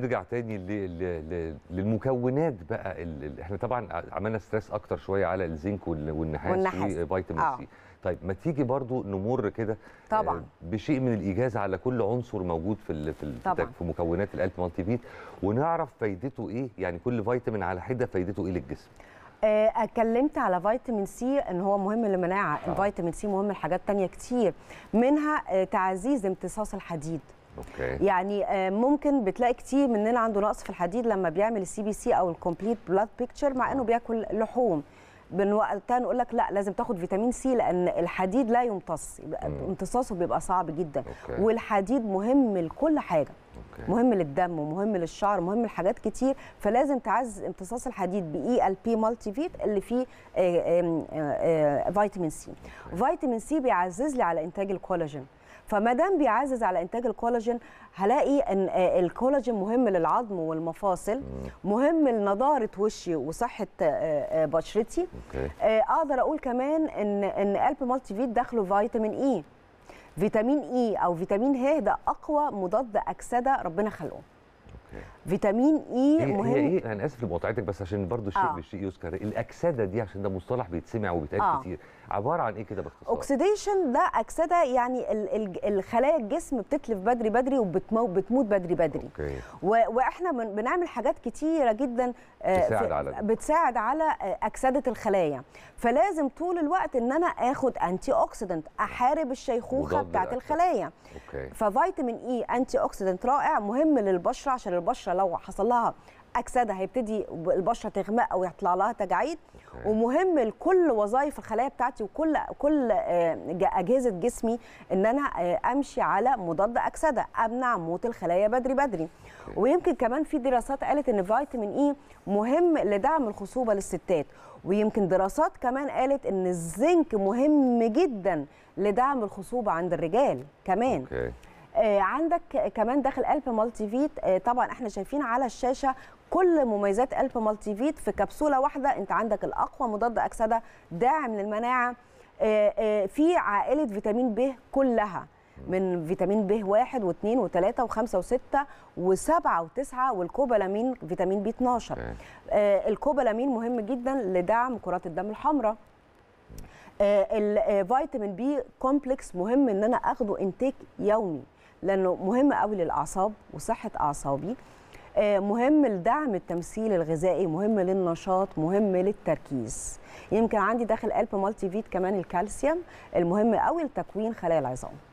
نرجع تاني للمكونات بقى اللي احنا طبعا عملنا ستريس اكتر شويه على الزنك والنحاس, والنحاس. وفيتامين آه. سي طيب ما تيجي برضو نمر كده آه، طبعا بشيء من الايجاز على كل عنصر موجود في في, طبعا. في مكونات الالف مالتي فيت ونعرف فايدته ايه يعني كل فيتامين على حده فايدته ايه للجسم آه، اتكلمت على فيتامين سي ان هو مهم للمناعه الفيتامين سي مهم لحاجات تانية كتير منها تعزيز امتصاص الحديد أوكي. يعني آه، ممكن بتلاقي كتير مننا عنده نقص في الحديد لما بيعمل السي بي سي او الكومبليت بلاد بيكتشر مع انه آه. بياكل لحوم وقتها نقول لك لا لازم تاخد فيتامين سي لان الحديد لا يمتص امتصاصه بيبقى صعب جدا أوكي. والحديد مهم لكل حاجه مهم للدم ومهم للشعر مهم لحاجات كتير فلازم تعزز امتصاص الحديد باي ال بي مالتي فيت اللي فيه فيتامين سي فيتامين سي بيعزز لي على انتاج الكولاجين فما دام بيعزز على انتاج الكولاجين هلاقي ان آه، الكولاجين مهم للعظم والمفاصل مهم لنضاره وشي وصحه آه، آه، بشرتي أوكي. اقدر اقول كمان ان ان قلب مالتي فيت داخله فيتامين اي e. فيتامين اي e او فيتامين ه ده اقوى مضاد اكسده ربنا خلقه فيتامين اي e مهم هي ايه انا اسف لمقاطعتك بس عشان برضو الشيء آه. بالشيء يذكر الاكسده دي عشان ده مصطلح بيتسمع وبيتقال آه. كتير عباره عن ايه كده باختصار اوكسيديشن ده اكسده يعني الخلايا الجسم بتتلف بدري بدري وبتموت بدري بدري أوكي. واحنا بنعمل حاجات كتيره جدا آه، بتساعد على بتساعد آه، على اكسده الخلايا فلازم طول الوقت ان انا اخد انتي اوكسيدنت احارب الشيخوخه بتاعت الخلايا أوكي. ففيتامين اي انتي اوكسيدنت رائع مهم للبشره عشان البشره لو حصل لها اكسده هيبتدي البشره تغمق او يطلع لها تجاعيد ومهم لكل وظائف الخلايا بتاعتي وكل كل آه، اجهزه جسمي ان انا آه، امشي على مضاد اكسده امنع موت الخلايا بدري بدري ويمكن كمان في دراسات قالت ان فيتامين اي e مهم لدعم الخصوبه للستات ويمكن دراسات كمان قالت ان الزنك مهم جدا لدعم الخصوبه عند الرجال كمان أوكي. آه، عندك كمان داخل الف مالتي فيت آه، طبعا احنا شايفين على الشاشه كل مميزات الف مالتي فيت في كبسوله واحده انت عندك الاقوى مضاد اكسده داعم للمناعه آه، في عائله فيتامين ب كلها من فيتامين ب 1 و2 و3 و5 و6 و7 و9 والكوبالامين فيتامين بي 12 الكوبالامين مهم جدا لدعم كرات الدم الحمراء الفيتامين بي كومبلكس مهم ان انا اخده انتيك يومي لانه مهم قوي للاعصاب وصحه اعصابي آه، مهم لدعم التمثيل الغذائي مهم للنشاط مهم للتركيز يمكن عندي داخل قلب مالتي فيت كمان الكالسيوم المهم قوي لتكوين خلايا العظام